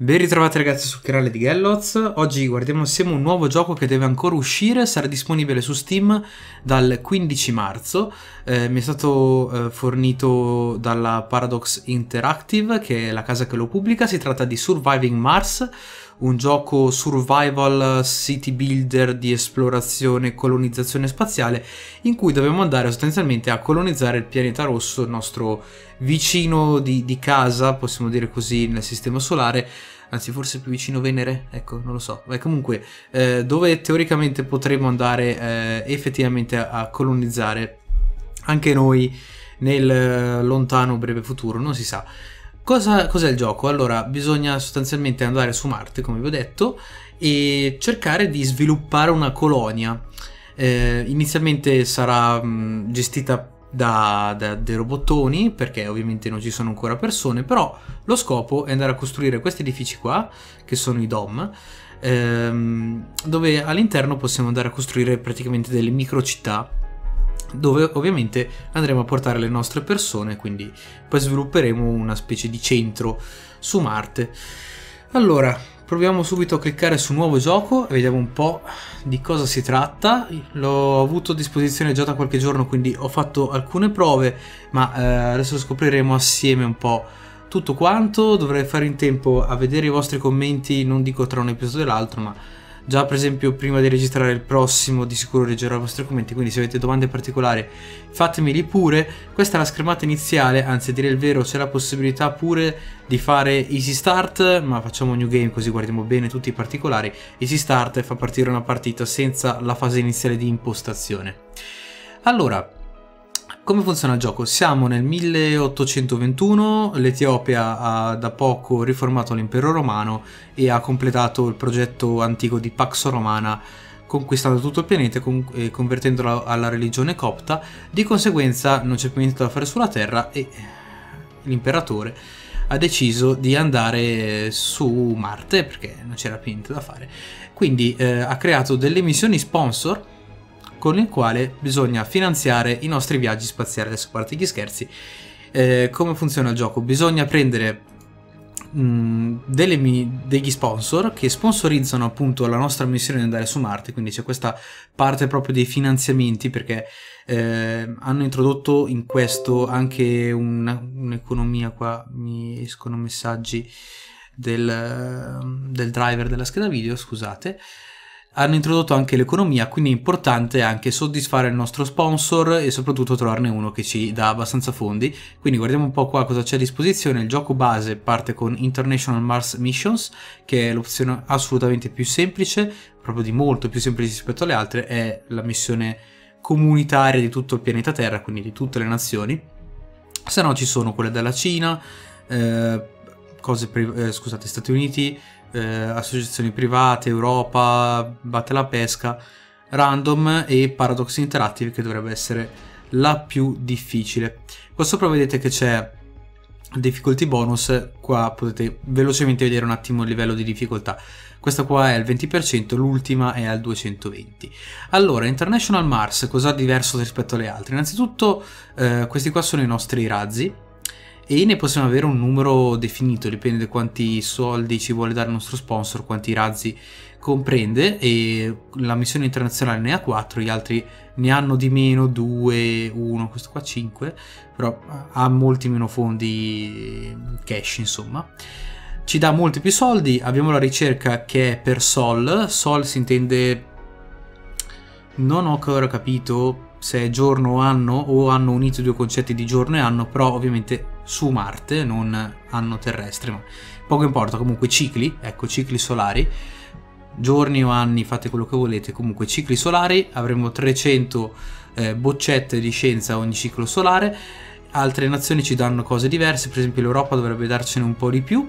Ben ritrovati ragazzi sul canale di Gellots, oggi guardiamo insieme un nuovo gioco che deve ancora uscire, sarà disponibile su Steam dal 15 marzo, eh, mi è stato eh, fornito dalla Paradox Interactive che è la casa che lo pubblica, si tratta di Surviving Mars, un gioco survival city builder di esplorazione e colonizzazione spaziale in cui dobbiamo andare sostanzialmente a colonizzare il pianeta rosso, il nostro vicino di, di casa, possiamo dire così, nel sistema solare, anzi forse più vicino Venere, ecco, non lo so, Beh, comunque eh, dove teoricamente potremo andare eh, effettivamente a, a colonizzare anche noi nel eh, lontano breve futuro, non si sa. Cosa, cos'è il gioco? Allora, bisogna sostanzialmente andare su Marte, come vi ho detto, e cercare di sviluppare una colonia. Eh, inizialmente sarà mh, mm, gestita da, da, dei robottoni perché ovviamente non ci sono ancora persone però lo scopo è andare a costruire questi edifici qua che sono i DOM ehm, dove all'interno possiamo andare a costruire praticamente delle micro città dove ovviamente andremo a portare le nostre persone, quindi poi svilupperemo una specie di centro su Marte. Allora, proviamo subito a cliccare su nuovo gioco e vediamo un po' di cosa si tratta. L'ho avuto a disposizione già da qualche giorno, quindi ho fatto alcune prove, ma eh, adesso scopriremo assieme un po' tutto quanto. Dovrei fare in tempo a vedere i vostri commenti, non dico tra un episodio e l'altro, ma Già per esempio prima di registrare il prossimo di sicuro leggerò i vostri commenti, quindi se avete domande particolari fatemeli pure. Questa è la schermata iniziale, anzi a dire il vero c'è la possibilità pure di fare easy start, ma facciamo new game così guardiamo bene tutti i particolari. Easy start fa partire una partita senza la fase iniziale di impostazione. Allora, come funziona il gioco? Siamo nel 1821, l'Etiopia ha da poco riformato l'impero romano e ha completato il progetto antico di Pax Romana conquistando tutto il pianeta e convertendolo alla religione copta, di conseguenza non c'è più niente da fare sulla Terra e l'imperatore ha deciso di andare su Marte perché non c'era più niente da fare. Quindi eh, ha creato delle missioni sponsor con il quale bisogna finanziare i nostri viaggi spaziali. Adesso parte gli scherzi, eh, come funziona il gioco? Bisogna prendere mh, mm, delle, degli sponsor che sponsorizzano appunto la nostra missione di andare su Marte, quindi c'è questa parte proprio dei finanziamenti perché eh, hanno introdotto in questo anche un'economia un qua, mi escono messaggi del, del driver della scheda video, scusate hanno introdotto anche l'economia, quindi è importante anche soddisfare il nostro sponsor e soprattutto trovarne uno che ci dà abbastanza fondi. Quindi guardiamo un po' qua cosa c'è a disposizione. Il gioco base parte con International Mars Missions, che è l'opzione assolutamente più semplice, proprio di molto più semplice rispetto alle altre, è la missione comunitaria di tutto il pianeta Terra, quindi di tutte le nazioni. Se no ci sono quelle della Cina, eh, cose eh, scusate, Stati Uniti, eh, associazioni private, Europa, Batte la Pesca, Random e Paradox Interactive che dovrebbe essere la più difficile. Qua sopra vedete che c'è difficulty bonus, qua potete velocemente vedere un attimo il livello di difficoltà. Questa qua è al 20%, l'ultima è al 220. Allora, International Mars, cos'ha diverso rispetto alle altre? Innanzitutto eh, questi qua sono i nostri razzi, e ne possiamo avere un numero definito, dipende da quanti soldi ci vuole dare il nostro sponsor, quanti razzi comprende e la missione internazionale ne ha 4, gli altri ne hanno di meno 2, 1, questo qua 5, però eh, ha molti meno fondi eh, cash insomma. Ci dà molti più soldi, abbiamo la ricerca che è per Sol, Sol si intende, non ho ancora capito se è giorno o anno o hanno unito i due concetti di giorno e anno, però ovviamente su Marte, non anno terrestre, ma poco importa, comunque cicli, ecco cicli solari, giorni o anni, fate quello che volete, comunque cicli solari, avremo 300 eh, boccette di scienza ogni ciclo solare, altre nazioni ci danno cose diverse, per esempio l'Europa dovrebbe darcene un po' di più,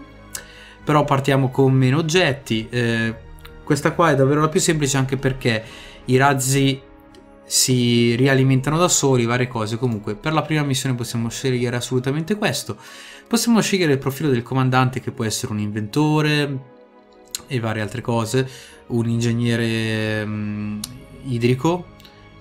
però partiamo con meno oggetti, eh, questa qua è davvero la più semplice anche perché i razzi si rialimentano da soli, varie cose. Comunque, per la prima missione possiamo scegliere assolutamente questo. Possiamo scegliere il profilo del comandante che può essere un inventore e varie altre cose, un ingegnere mh, mm, idrico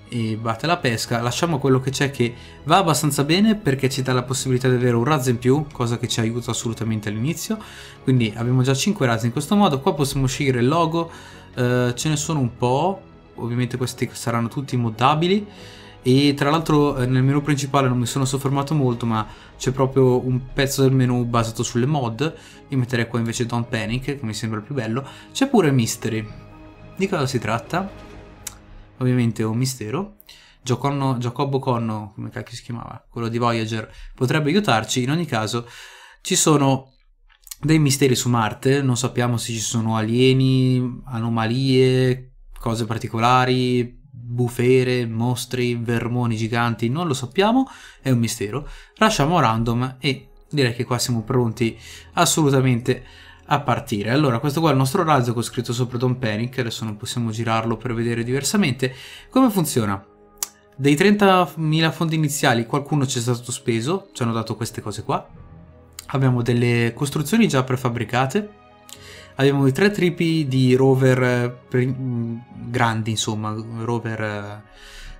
e batte la pesca. Lasciamo quello che c'è che va abbastanza bene perché ci dà la possibilità di avere un razzo in più, cosa che ci aiuta assolutamente all'inizio. Quindi abbiamo già 5 razzi in questo modo. Qua possiamo scegliere il logo, eh, ce ne sono un po' ovviamente questi saranno tutti moddabili e tra l'altro eh, nel menu principale non mi sono soffermato molto ma c'è proprio un pezzo del menu basato sulle mod io metterei qua invece Don't Panic che mi sembra il più bello c'è pure Mystery di cosa si tratta? ovviamente è un mistero Gioconno, Giacobbo Conno come cacchio si chiamava quello di Voyager potrebbe aiutarci in ogni caso ci sono dei misteri su Marte non sappiamo se ci sono alieni anomalie cose particolari, bufere, mostri, vermoni giganti, non lo sappiamo, è un mistero. Lasciamo random e direi che qua siamo pronti assolutamente a partire. Allora, questo qua è il nostro razzo con scritto sopra Don Panic, adesso non possiamo girarlo per vedere diversamente. Come funziona? Dei 30.000 fondi iniziali qualcuno ci è stato speso, ci hanno dato queste cose qua. Abbiamo delle costruzioni già prefabbricate, Abbiamo i tre tripi di rover eh, mm, grandi, insomma, rover eh,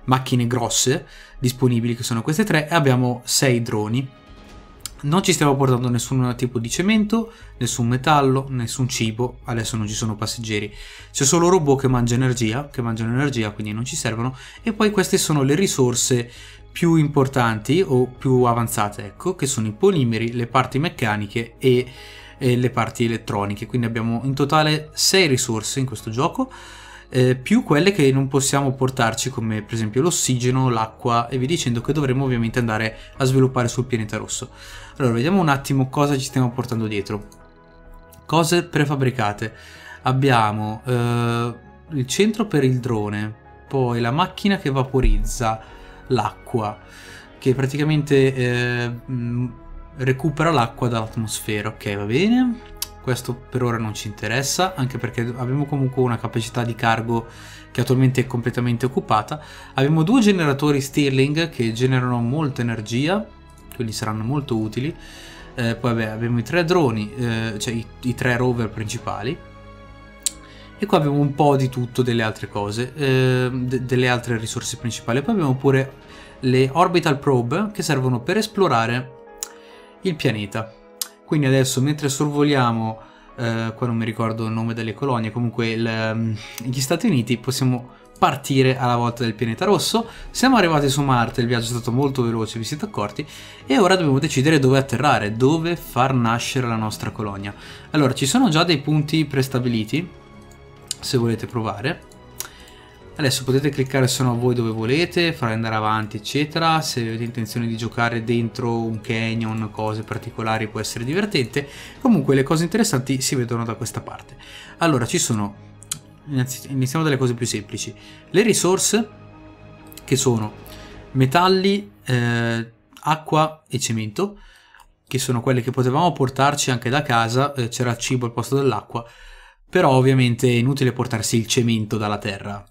macchine grosse disponibili, che sono queste tre, e abbiamo sei droni. Non ci stiamo portando nessun tipo di cemento, nessun metallo, nessun cibo, adesso non ci sono passeggeri. C'è solo robot che mangia energia, che mangiano energia, quindi non ci servono. E poi queste sono le risorse più importanti o più avanzate, ecco, che sono i polimeri, le parti meccaniche e e le parti elettroniche. Quindi abbiamo in totale 6 risorse in questo gioco, eh, più quelle che non possiamo portarci come per esempio l'ossigeno, l'acqua e vi dicendo che dovremo ovviamente andare a sviluppare sul pianeta rosso. Allora vediamo un attimo cosa ci stiamo portando dietro. Cose prefabbricate. Abbiamo eh, il centro per il drone, poi la macchina che vaporizza l'acqua, che praticamente eh, recupera l'acqua dall'atmosfera, ok va bene, questo per ora non ci interessa, anche perché abbiamo comunque una capacità di cargo che attualmente è completamente occupata, abbiamo due generatori Stirling che generano molta energia, quindi saranno molto utili, eh, poi vabbè, abbiamo i tre droni, eh, cioè i, i, tre rover principali, e qua abbiamo un po' di tutto delle altre cose, eh, de delle altre risorse principali, poi abbiamo pure le Orbital Probe che servono per esplorare il pianeta. Quindi adesso mentre sorvoliamo, eh, qua non mi ricordo il nome delle colonie, comunque il, ehm, gli Stati Uniti, possiamo partire alla volta del pianeta rosso. Siamo arrivati su Marte, il viaggio è stato molto veloce, vi siete accorti, e ora dobbiamo decidere dove atterrare, dove far nascere la nostra colonia. Allora, ci sono già dei punti prestabiliti, se volete provare adesso potete cliccare se no voi dove volete far andare avanti eccetera se avete intenzione di giocare dentro un canyon cose particolari può essere divertente comunque le cose interessanti si vedono da questa parte allora ci sono iniziamo dalle cose più semplici le risorse che sono metalli eh, acqua e cemento che sono quelle che potevamo portarci anche da casa eh, c'era cibo al posto dell'acqua però ovviamente è inutile portarsi il cemento dalla terra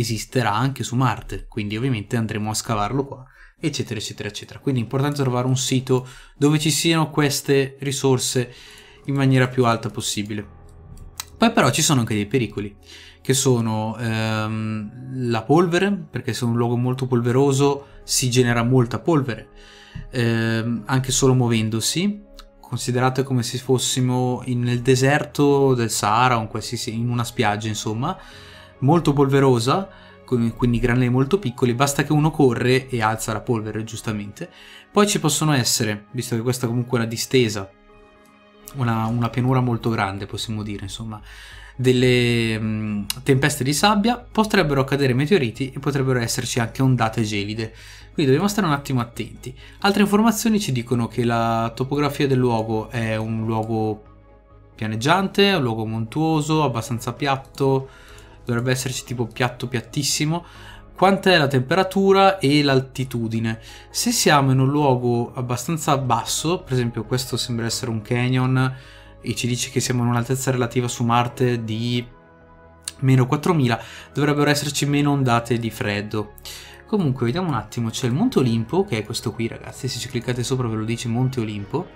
esisterà anche su Marte, quindi ovviamente andremo a scavarlo qua, eccetera, eccetera, eccetera. Quindi è importante trovare un sito dove ci siano queste risorse in maniera più alta possibile. Poi però ci sono anche dei pericoli, che sono ehm, la polvere, perché se è un luogo molto polveroso si genera molta polvere, ehm, anche solo muovendosi, considerate come se fossimo nel deserto del Sahara o in, in una spiaggia, insomma, molto polverosa, quindi granelli molto piccoli, basta che uno corre e alza la polvere, giustamente. Poi ci possono essere, visto che questa comunque è una distesa, una, una pianura molto grande, possiamo dire, insomma, delle mh, mm, tempeste di sabbia, potrebbero accadere meteoriti e potrebbero esserci anche ondate gelide. Quindi dobbiamo stare un attimo attenti. Altre informazioni ci dicono che la topografia del luogo è un luogo pianeggiante, un luogo montuoso, abbastanza piatto, dovrebbe esserci tipo piatto piattissimo, quant'è la temperatura e l'altitudine. Se siamo in un luogo abbastanza basso, per esempio questo sembra essere un canyon e ci dice che siamo in un'altezza relativa su Marte di meno 4000, dovrebbero esserci meno ondate di freddo. Comunque, vediamo un attimo, c'è il Monte Olimpo, che è questo qui ragazzi, se ci cliccate sopra ve lo dice Monte Olimpo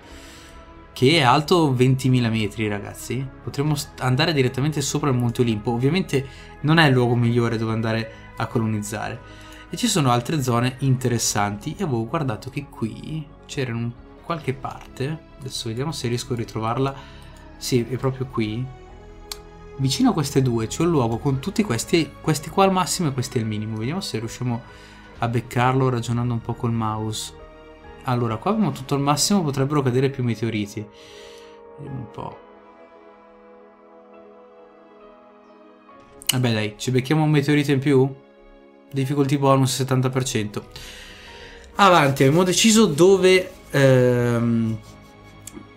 che è alto 20.000 metri, ragazzi. Potremmo andare direttamente sopra il Monte Olimpo. Ovviamente non è il luogo migliore dove andare a colonizzare. E ci sono altre zone interessanti. E avevo guardato che qui c'era in qualche parte. Adesso vediamo se riesco a ritrovarla. Sì, è proprio qui. Vicino a queste due c'è un luogo con tutti questi, questi qua al massimo e questi al minimo. Vediamo se riusciamo a beccarlo ragionando un po' col mouse. Allora, qua abbiamo tutto il massimo, potrebbero cadere più meteoriti. Vediamo un po'. Vabbè dai, ci becchiamo un meteorite in più? Difficulty bonus 70%. Avanti, abbiamo deciso dove... Ehm,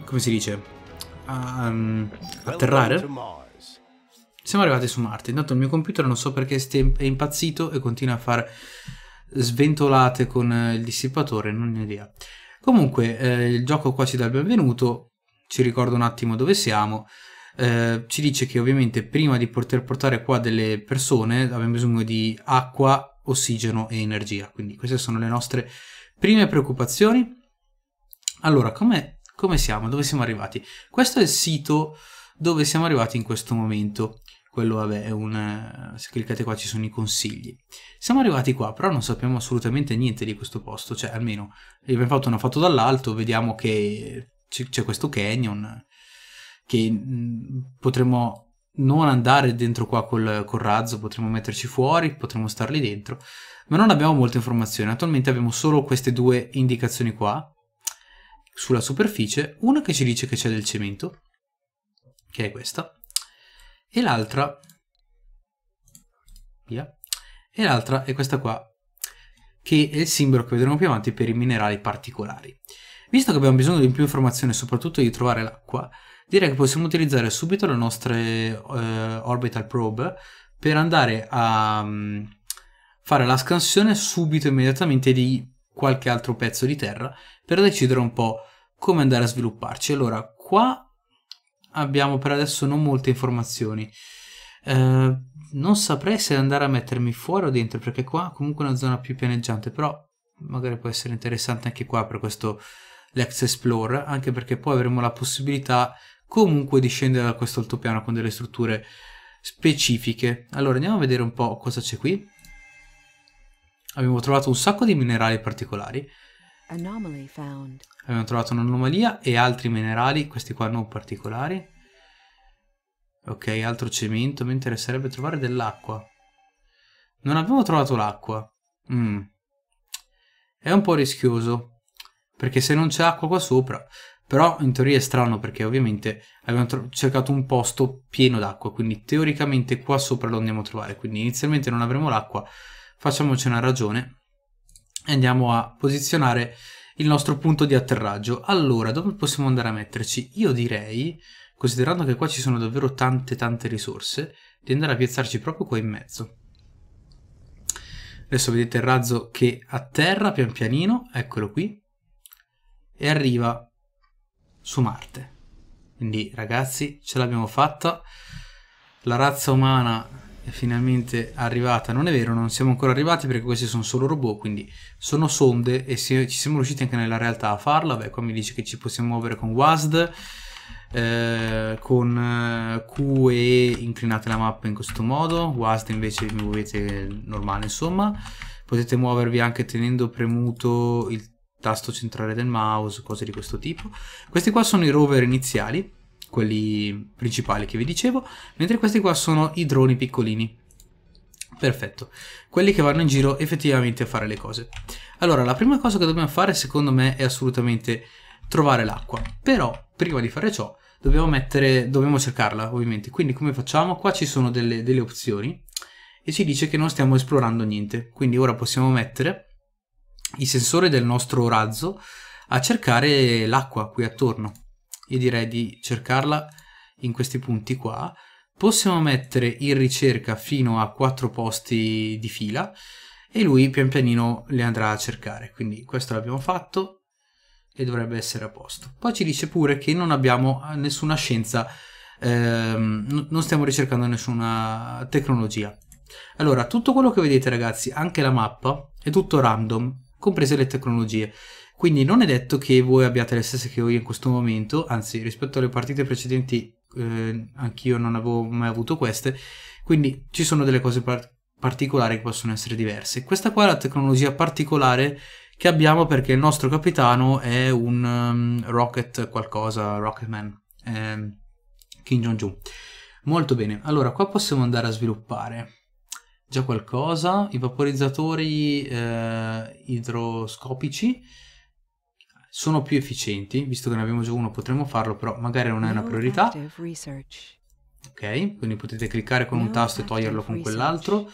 come si dice? Um, atterrare? Siamo arrivati su Marte. Intanto il mio computer non so perché è impazzito e continua a fare sventolate con eh, il dissipatore, non ne ho idea. Comunque eh, il gioco qua ci dà il benvenuto, ci ricorda un attimo dove siamo, eh, ci dice che ovviamente prima di poter portare qua delle persone abbiamo bisogno di acqua, ossigeno e energia, quindi queste sono le nostre prime preoccupazioni. Allora, come, come siamo? Dove siamo arrivati? Questo è il sito dove siamo arrivati in questo momento quello vabbè è un... Eh, se cliccate qua ci sono i consigli. Siamo arrivati qua, però non sappiamo assolutamente niente di questo posto, cioè almeno abbiamo fatto una foto dall'alto, vediamo che c'è questo canyon, che mm, potremmo non andare dentro qua col, col razzo, potremmo metterci fuori, potremmo star lì dentro, ma non abbiamo molte informazioni, attualmente abbiamo solo queste due indicazioni qua, sulla superficie, una che ci dice che c'è del cemento, che è questa, e l'altra via e l'altra è questa qua che è il simbolo che vedremo più avanti per i minerali particolari. Visto che abbiamo bisogno di più informazioni soprattutto di trovare l'acqua direi che possiamo utilizzare subito le nostre eh, orbital probe per andare a um, fare la scansione subito immediatamente di qualche altro pezzo di terra per decidere un po' come andare a svilupparci. Allora qua abbiamo per adesso non molte informazioni. Eh, non saprei se andare a mettermi fuori o dentro, perché qua comunque è una zona più pianeggiante, però magari può essere interessante anche qua per questo Lex Explorer, anche perché poi avremo la possibilità comunque di scendere da questo altopiano con delle strutture specifiche. Allora andiamo a vedere un po' cosa c'è qui. Abbiamo trovato un sacco di minerali particolari. Anomaly found. Abbiamo trovato un'anomalia e altri minerali, questi qua non particolari. Ok, altro cemento, mi interesserebbe trovare dell'acqua. Non abbiamo trovato l'acqua. Mm. È un po' rischioso, perché se non c'è acqua qua sopra... Però in teoria è strano perché ovviamente abbiamo cercato un posto pieno d'acqua, quindi teoricamente qua sopra lo andiamo a trovare. Quindi inizialmente non avremo l'acqua, facciamoci una ragione e andiamo a posizionare il nostro punto di atterraggio. Allora, dove possiamo andare a metterci? Io direi, considerando che qua ci sono davvero tante tante risorse, di andare a piazzarci proprio qua in mezzo. Adesso vedete il razzo che atterra pian pianino, eccolo qui, e arriva su Marte. Quindi ragazzi ce l'abbiamo fatta, la razza umana è finalmente arrivata. Non è vero, non siamo ancora arrivati perché questi sono solo robot, quindi sono sonde e se ci siamo riusciti anche nella realtà a farla, beh, qua mi dice che ci possiamo muovere con WASD, eh, con eh, QE inclinate la mappa in questo modo, WASD invece vi muovete normale, insomma. Potete muovervi anche tenendo premuto il tasto centrale del mouse, cose di questo tipo. Questi qua sono i rover iniziali quelli principali che vi dicevo, mentre questi qua sono i droni piccolini. Perfetto, quelli che vanno in giro effettivamente a fare le cose. Allora, la prima cosa che dobbiamo fare secondo me è assolutamente trovare l'acqua, però prima di fare ciò dobbiamo mettere, dobbiamo cercarla ovviamente, quindi come facciamo? Qua ci sono delle, delle opzioni e ci dice che non stiamo esplorando niente, quindi ora possiamo mettere il sensore del nostro razzo a cercare l'acqua qui attorno io direi di cercarla in questi punti qua possiamo mettere in ricerca fino a quattro posti di fila e lui pian pianino le andrà a cercare quindi questo l'abbiamo fatto e dovrebbe essere a posto poi ci dice pure che non abbiamo eh, nessuna scienza ehm, non stiamo ricercando nessuna tecnologia allora tutto quello che vedete ragazzi anche la mappa è tutto random comprese le tecnologie quindi non è detto che voi abbiate le stesse che ho io in questo momento, anzi rispetto alle partite precedenti eh, anch'io non avevo mai avuto queste, quindi ci sono delle cose par- particolari che possono essere diverse. Questa qua è la tecnologia particolare che abbiamo perché il nostro capitano è un um, rocket qualcosa, Rocketman, eh, Kim Jong-un. Molto bene, allora qua possiamo andare a sviluppare già qualcosa, i vaporizzatori eh, idroscopici, sono più efficienti, visto che ne abbiamo già uno potremmo farlo, però magari non è una priorità. Ok, quindi potete cliccare con un tasto e toglierlo con quell'altro.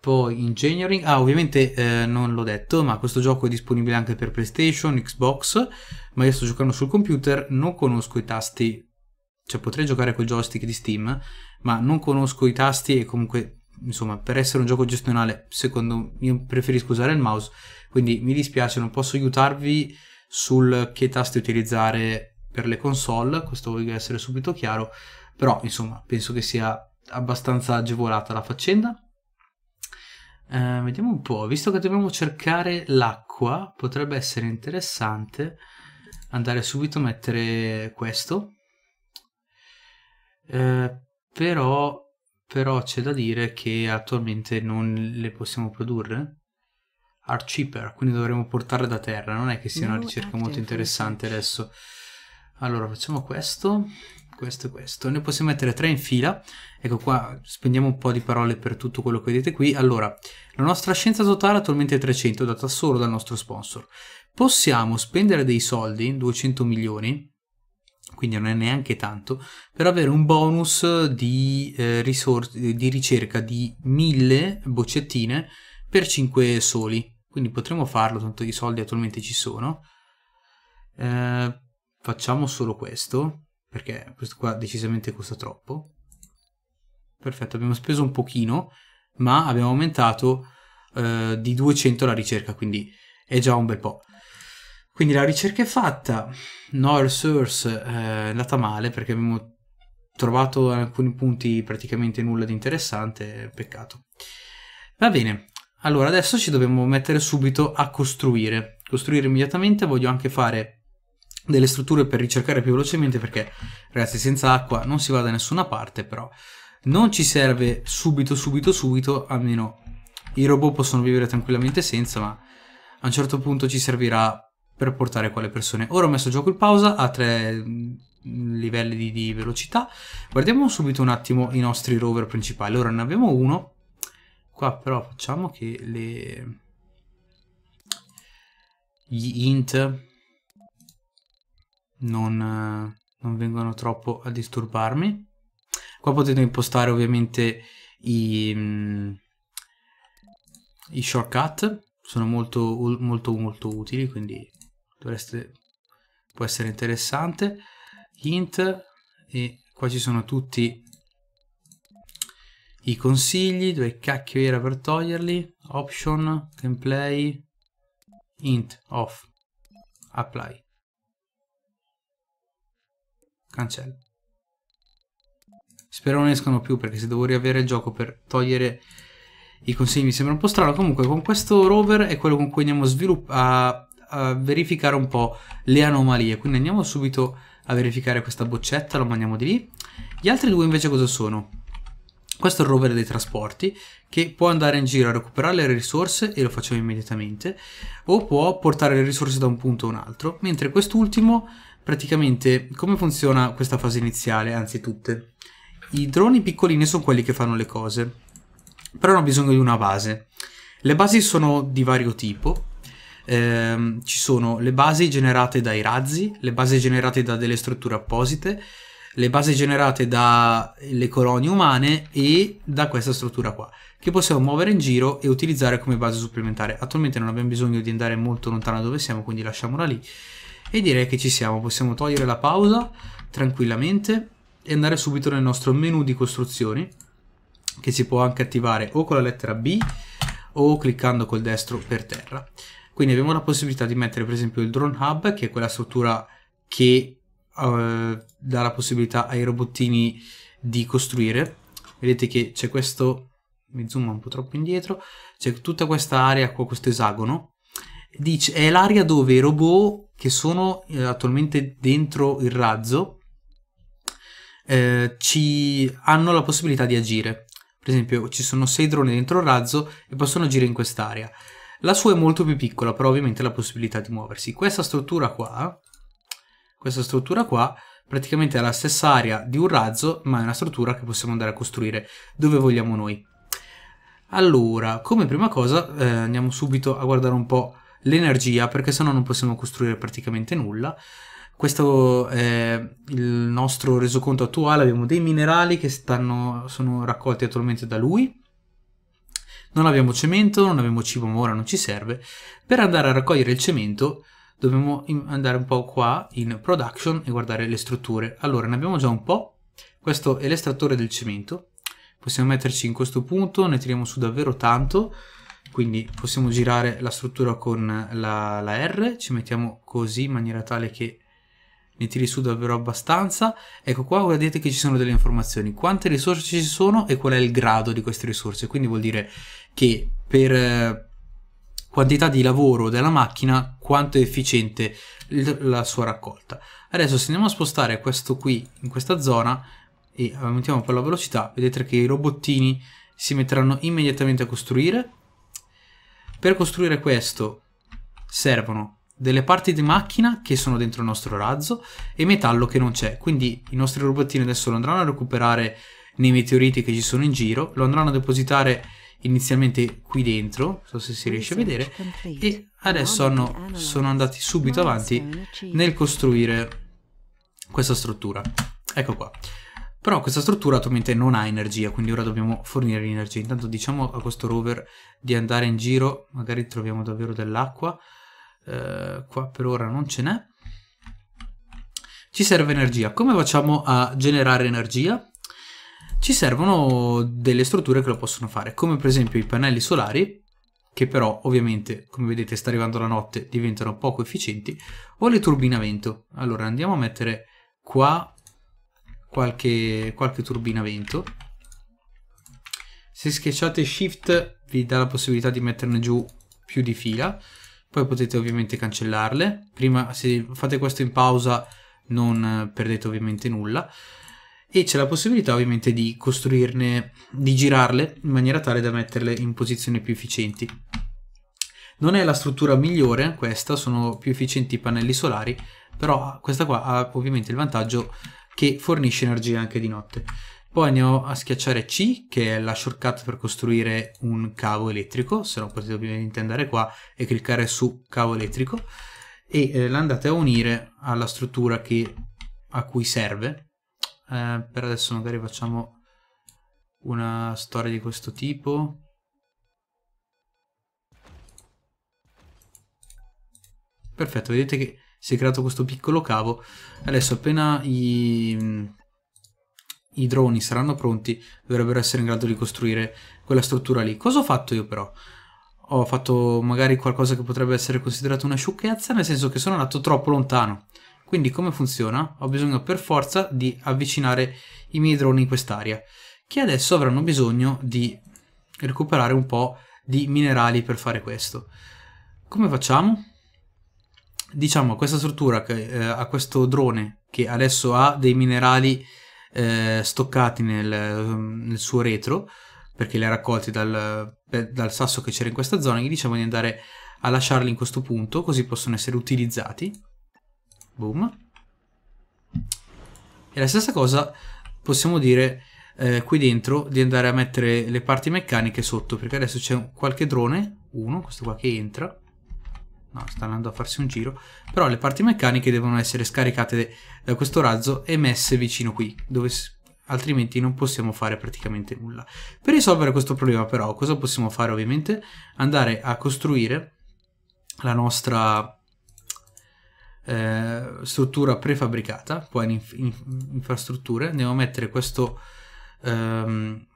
Poi Engineering, ah ovviamente eh, non l'ho detto, ma questo gioco è disponibile anche per PlayStation, Xbox, ma io sto giocando sul computer, non conosco i tasti, cioè potrei giocare col joystick di Steam, ma non conosco i tasti e comunque, insomma, per essere un gioco gestionale, secondo me, io preferisco usare il mouse, quindi mi dispiace, non posso aiutarvi sul che tasti utilizzare per le console, questo voglio essere subito chiaro, però insomma penso che sia abbastanza agevolata la faccenda. Eh, vediamo un po', visto che dobbiamo cercare l'acqua, potrebbe essere interessante andare subito a mettere questo. Eh, però però c'è da dire che attualmente non le possiamo produrre are cheaper, quindi dovremmo portarle da terra, non è che sia una mm, ricerca molto interessante adesso. Allora facciamo questo, questo e questo, ne possiamo mettere tre in fila, ecco qua spendiamo un po' di parole per tutto quello che vedete qui. Allora, la nostra scienza totale attualmente è 300, data solo dal nostro sponsor. Possiamo spendere dei soldi, 200 milioni, quindi non è neanche tanto, per avere un bonus di, eh, di ricerca di 1000 boccettine per 5 soli quindi potremmo farlo, tanto i soldi attualmente ci sono. Eh, facciamo solo questo, perché questo qua decisamente costa troppo. Perfetto, abbiamo speso un pochino, ma abbiamo aumentato eh, di 200 la ricerca, quindi è già un bel po'. Quindi la ricerca è fatta, no resource eh, è andata male perché abbiamo trovato in alcuni punti praticamente nulla di interessante, peccato. Va bene, allora, adesso ci dobbiamo mettere subito a costruire. Costruire immediatamente, voglio anche fare delle strutture per ricercare più velocemente perché, ragazzi, senza acqua non si va da nessuna parte, però non ci serve subito, subito, subito, almeno i robot possono vivere tranquillamente senza, ma a un certo punto ci servirà per portare quale persone. Ora ho messo il gioco in pausa a tre mm, livelli di, di velocità. Guardiamo subito un attimo i nostri rover principali. Ora ne abbiamo uno Qua però facciamo che le... gli int non, non vengono troppo a disturbarmi. Qua potete impostare ovviamente i, mm, i shortcut, sono molto, molto, molto utili, quindi dovreste, può essere interessante. int e qua ci sono tutti i consigli, dove cacchio era per toglierli, option, gameplay, int, off, apply, cancella. Spero non escano più perché se devo riavere il gioco per togliere i consigli mi sembra un po' strano. Comunque con questo rover è quello con cui andiamo a, a verificare un po' le anomalie. Quindi andiamo subito a verificare questa boccetta, lo mandiamo di lì. Gli altri due invece cosa sono? Questo è il rover dei trasporti che può andare in giro a recuperare le risorse e lo facciamo immediatamente o può portare le risorse da un punto a un altro, mentre quest'ultimo praticamente come funziona questa fase iniziale, anzi tutte? I droni piccolini sono quelli che fanno le cose, però hanno bisogno di una base. Le basi sono di vario tipo, ehm, ci sono le basi generate dai razzi, le basi generate da delle strutture apposite, le basi generate dalle colonie umane e da questa struttura qua, che possiamo muovere in giro e utilizzare come base supplementare. Attualmente non abbiamo bisogno di andare molto lontano da dove siamo, quindi lasciamola lì. E direi che ci siamo, possiamo togliere la pausa tranquillamente e andare subito nel nostro menu di costruzioni, che si può anche attivare o con la lettera B o cliccando col destro per terra. Quindi abbiamo la possibilità di mettere per esempio il drone hub, che è quella struttura che uh, dà la possibilità ai robottini di costruire. Vedete che c'è questo, mi zoom un po' troppo indietro, c'è tutta questa area qua, questo esagono, Dice, è l'area dove i robot che sono eh, attualmente dentro il razzo eh, ci hanno la possibilità di agire. Per esempio, ci sono sei droni dentro il razzo e possono agire in quest'area. La sua è molto più piccola, però ovviamente ha la possibilità di muoversi. Questa struttura qua questa struttura qua praticamente è la stessa area di un razzo, ma è una struttura che possiamo andare a costruire dove vogliamo noi. Allora, come prima cosa eh, andiamo subito a guardare un po' l'energia, perché sennò non possiamo costruire praticamente nulla. Questo è il nostro resoconto attuale, abbiamo dei minerali che stanno, sono raccolti attualmente da lui. Non abbiamo cemento, non abbiamo cibo, ma ora non ci serve. Per andare a raccogliere il cemento dobbiamo andare un po' qua in production e guardare le strutture. Allora, ne abbiamo già un po'. Questo è l'estrattore del cemento. Possiamo metterci in questo punto, ne tiriamo su davvero tanto. Quindi possiamo girare la struttura con la, la R, ci mettiamo così in maniera tale che ne tiri su davvero abbastanza. Ecco qua vedete che ci sono delle informazioni, quante risorse ci sono e qual è il grado di queste risorse. Quindi vuol dire che per eh, quantità di lavoro della macchina quanto è efficiente la sua raccolta. Adesso se andiamo a spostare questo qui in questa zona e aumentiamo un po' la velocità, vedete che i robottini si metteranno immediatamente a costruire. Per costruire questo servono delle parti di macchina che sono dentro il nostro razzo e metallo che non c'è, quindi i nostri robottini adesso lo andranno a recuperare nei meteoriti che ci sono in giro, lo andranno a depositare inizialmente qui dentro, so se si riesce a vedere, e adesso hanno, sono andati subito avanti nel costruire questa struttura. Ecco qua. Però questa struttura attualmente non ha energia, quindi ora dobbiamo fornire energia. Intanto diciamo a questo rover di andare in giro, magari troviamo davvero dell'acqua. Eh, qua per ora non ce n'è. Ci serve energia. Come facciamo a generare energia? ci servono delle strutture che lo possono fare, come per esempio i pannelli solari, che però ovviamente, come vedete, sta arrivando la notte, diventano poco efficienti, o le turbine a vento. Allora andiamo a mettere qua qualche, qualche turbina a vento. Se schiacciate Shift vi dà la possibilità di metterne giù più di fila, poi potete ovviamente cancellarle. Prima, se fate questo in pausa, non perdete ovviamente nulla e c'è la possibilità ovviamente di costruirne, di girarle in maniera tale da metterle in posizioni più efficienti. Non è la struttura migliore questa, sono più efficienti i pannelli solari, però questa qua ha ovviamente il vantaggio che fornisce energia anche di notte. Poi andiamo a schiacciare C, che è la shortcut per costruire un cavo elettrico, se no potete ovviamente andare qua e cliccare su cavo elettrico e eh, l'andate a unire alla struttura che, a cui serve, eh, per adesso magari facciamo una storia di questo tipo. Perfetto, vedete che si è creato questo piccolo cavo. Adesso appena i, i droni saranno pronti dovrebbero essere in grado di costruire quella struttura lì. Cosa ho fatto io però? Ho fatto magari qualcosa che potrebbe essere considerato una sciocchezza, nel senso che sono andato troppo lontano. Quindi come funziona? Ho bisogno per forza di avvicinare i miei droni in quest'area, che adesso avranno bisogno di recuperare un po' di minerali per fare questo. Come facciamo? Diciamo a questa struttura, che, eh, a questo drone che adesso ha dei minerali eh, stoccati nel, nel, suo retro, perché li ha raccolti dal, dal sasso che c'era in questa zona, gli diciamo di andare a lasciarli in questo punto, così possono essere utilizzati Boom. E la stessa cosa possiamo dire eh, qui dentro di andare a mettere le parti meccaniche sotto, perché adesso c'è qualche drone, uno, questo qua che entra, no, sta andando a farsi un giro, però le parti meccaniche devono essere scaricate da eh, questo razzo e messe vicino qui, dove altrimenti non possiamo fare praticamente nulla. Per risolvere questo problema però, cosa possiamo fare ovviamente? Andare a costruire la nostra eh, struttura prefabbricata, poi in, in, infrastrutture, andiamo a mettere questo, ehm,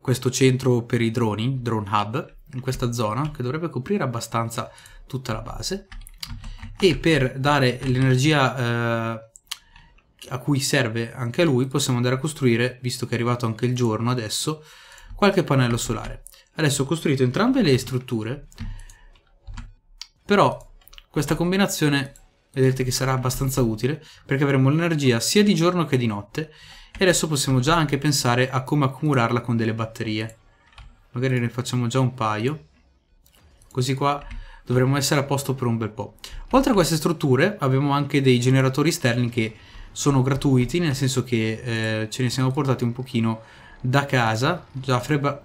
questo centro per i droni, drone hub, in questa zona che dovrebbe coprire abbastanza tutta la base e per dare l'energia eh, a cui serve anche a lui possiamo andare a costruire, visto che è arrivato anche il giorno adesso, qualche pannello solare. Adesso ho costruito entrambe le strutture, però questa combinazione vedrete che sarà abbastanza utile perché avremo l'energia sia di giorno che di notte e adesso possiamo già anche pensare a come accumularla con delle batterie. Magari ne facciamo già un paio, così qua dovremmo essere a posto per un bel po'. Oltre a queste strutture abbiamo anche dei generatori sterling che sono gratuiti, nel senso che eh, ce ne siamo portati un pochino da casa, già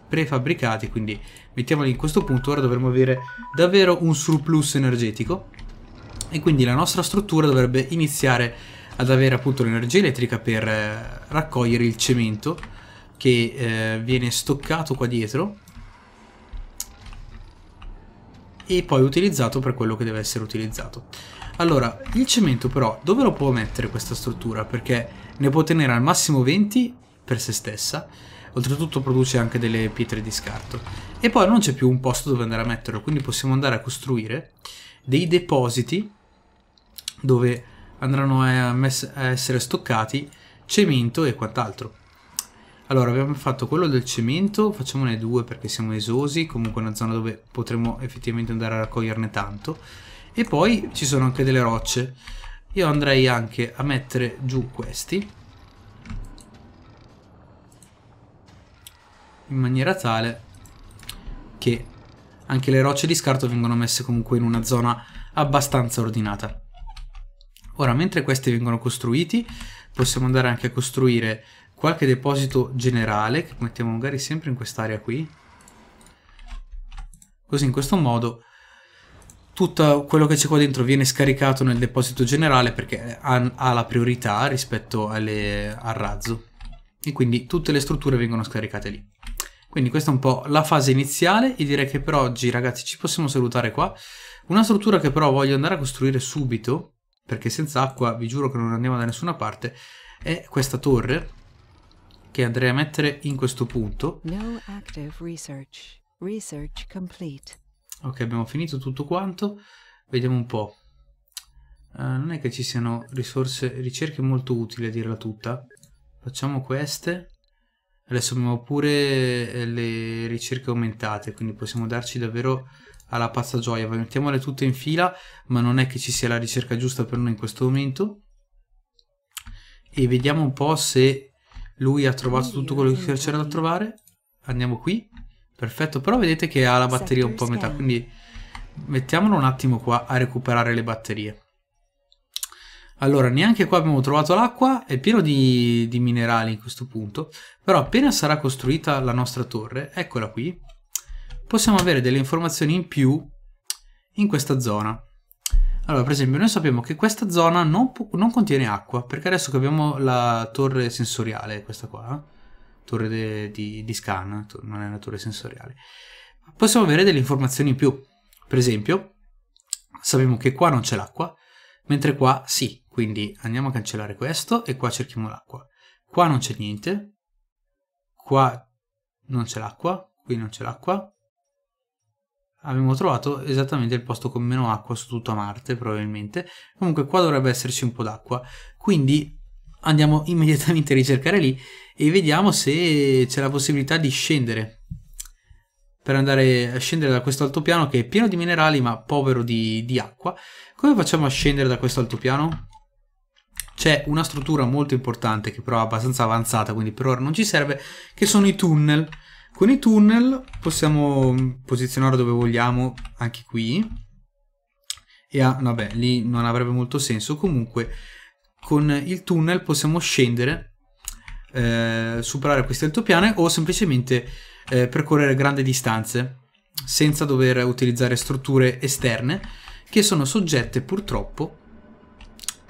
prefabbricati, quindi mettiamoli in questo punto, ora dovremmo avere davvero un surplus energetico e quindi la nostra struttura dovrebbe iniziare ad avere appunto l'energia elettrica per eh, raccogliere il cemento che eh, viene stoccato qua dietro e poi utilizzato per quello che deve essere utilizzato. Allora, il cemento però dove lo può mettere questa struttura? Perché ne può tenere al massimo 20 per se stessa, oltretutto produce anche delle pietre di scarto. E poi non c'è più un posto dove andare a metterlo, quindi possiamo andare a costruire dei depositi dove andranno a, a essere stoccati cemento e quant'altro. Allora, abbiamo fatto quello del cemento, facciamone due perché siamo esosi, comunque una zona dove potremo effettivamente andare a raccoglierne tanto. E poi ci sono anche delle rocce. Io andrei anche a mettere giù questi. In maniera tale che anche le rocce di scarto vengono messe comunque in una zona abbastanza ordinata. Ora, mentre questi vengono costruiti, possiamo andare anche a costruire qualche deposito generale, che mettiamo magari sempre in quest'area qui. Così in questo modo tutto quello che c'è qua dentro viene scaricato nel deposito generale perché ha, ha la priorità rispetto alle, al razzo. E quindi tutte le strutture vengono scaricate lì. Quindi questa è un po' la fase iniziale e direi che per oggi ragazzi ci possiamo salutare qua. Una struttura che però voglio andare a costruire subito perché senza acqua vi giuro che non andiamo da nessuna parte, è questa torre che andrei a mettere in questo punto. No research. Research ok, abbiamo finito tutto quanto. Vediamo un po'. Uh, non è che ci siano risorse, ricerche molto utili a dirla tutta. Facciamo queste. Adesso abbiamo pure eh, le ricerche aumentate, quindi possiamo darci davvero alla pazza gioia. Mettiamole tutte in fila, ma non è che ci sia la ricerca giusta per noi in questo momento. E vediamo un po' se lui ha trovato tutto quello che c'era da trovare. Andiamo qui. Perfetto, però vedete che ha la batteria un po' a metà, quindi mettiamolo un attimo qua a recuperare le batterie. Allora, neanche qua abbiamo trovato l'acqua, è pieno di, di minerali in questo punto, però appena sarà costruita la nostra torre, eccola qui, possiamo avere delle informazioni in più in questa zona. Allora, per esempio, noi sappiamo che questa zona non, non contiene acqua, perché adesso che abbiamo la torre sensoriale, questa qua, torre di, di scan, non è una torre sensoriale, possiamo avere delle informazioni in più. Per esempio, sappiamo che qua non c'è l'acqua, mentre qua sì, quindi andiamo a cancellare questo e qua cerchiamo l'acqua. Qua non c'è niente, qua non c'è l'acqua, qui non c'è l'acqua, abbiamo trovato esattamente il posto con meno acqua su tutta Marte, probabilmente. Comunque qua dovrebbe esserci un po' d'acqua. Quindi andiamo immediatamente a ricercare lì e vediamo se c'è la possibilità di scendere. Per andare a scendere da questo altopiano che è pieno di minerali ma povero di, di acqua. Come facciamo a scendere da questo altopiano? C'è una struttura molto importante che però è abbastanza avanzata, quindi per ora non ci serve, che sono i tunnel. Con i tunnel possiamo posizionare dove vogliamo, anche qui. E a, vabbè, lì non avrebbe molto senso. Comunque, con il tunnel possiamo scendere, eh, superare queste altopiane o semplicemente eh, percorrere grandi distanze senza dover utilizzare strutture esterne che sono soggette purtroppo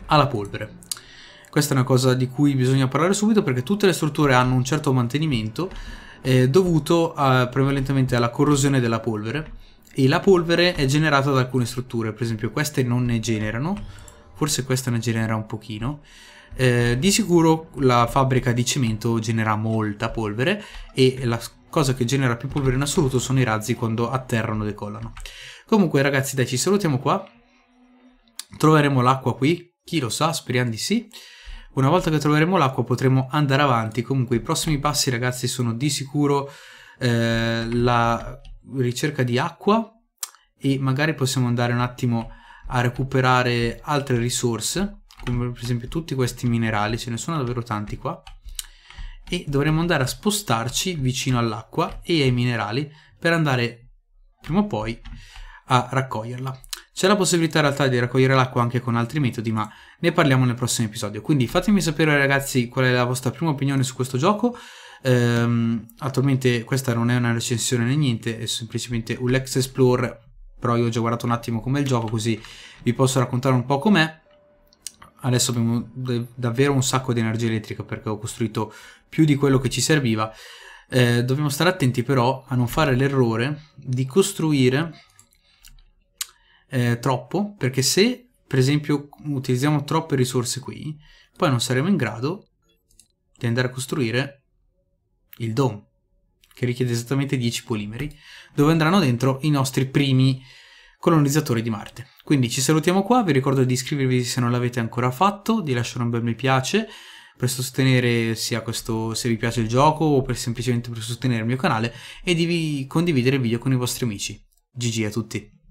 alla polvere. Questa è una cosa di cui bisogna parlare subito perché tutte le strutture hanno un certo mantenimento eh, dovuto a, prevalentemente alla corrosione della polvere e la polvere è generata da alcune strutture, per esempio queste non ne generano, forse questa ne genera un pochino, eh, di sicuro la fabbrica di cemento genera molta polvere e la cosa che genera più polvere in assoluto sono i razzi quando atterrano o decollano. Comunque ragazzi dai ci salutiamo qua, troveremo l'acqua qui, chi lo sa, speriamo di sì. Una volta che troveremo l'acqua potremo andare avanti. Comunque i prossimi passi ragazzi sono di sicuro eh, la ricerca di acqua e magari possiamo andare un attimo a recuperare altre risorse come per esempio tutti questi minerali, ce ne sono davvero tanti qua e dovremo andare a spostarci vicino all'acqua e ai minerali per andare prima o poi a raccoglierla. C'è la possibilità in realtà di raccogliere l'acqua anche con altri metodi, ma ne parliamo nel prossimo episodio. Quindi fatemi sapere ragazzi qual è la vostra prima opinione su questo gioco. Ehm, attualmente questa non è una recensione né niente, è semplicemente un Lex Explorer, però io ho già guardato un attimo com'è il gioco, così vi posso raccontare un po' com'è. Adesso abbiamo davvero un sacco di energia elettrica perché ho costruito più di quello che ci serviva. Eh, dobbiamo stare attenti però a non fare l'errore di costruire eh, troppo, perché se per esempio utilizziamo troppe risorse qui, poi non saremo in grado di andare a costruire il dome, che richiede esattamente 10 polimeri, dove andranno dentro i nostri primi colonizzatori di Marte. Quindi ci salutiamo qua, vi ricordo di iscrivervi se non l'avete ancora fatto, di lasciare un bel mi piace per sostenere sia questo se vi piace il gioco o per semplicemente per sostenere il mio canale e di condividere il video con i vostri amici. GG a tutti!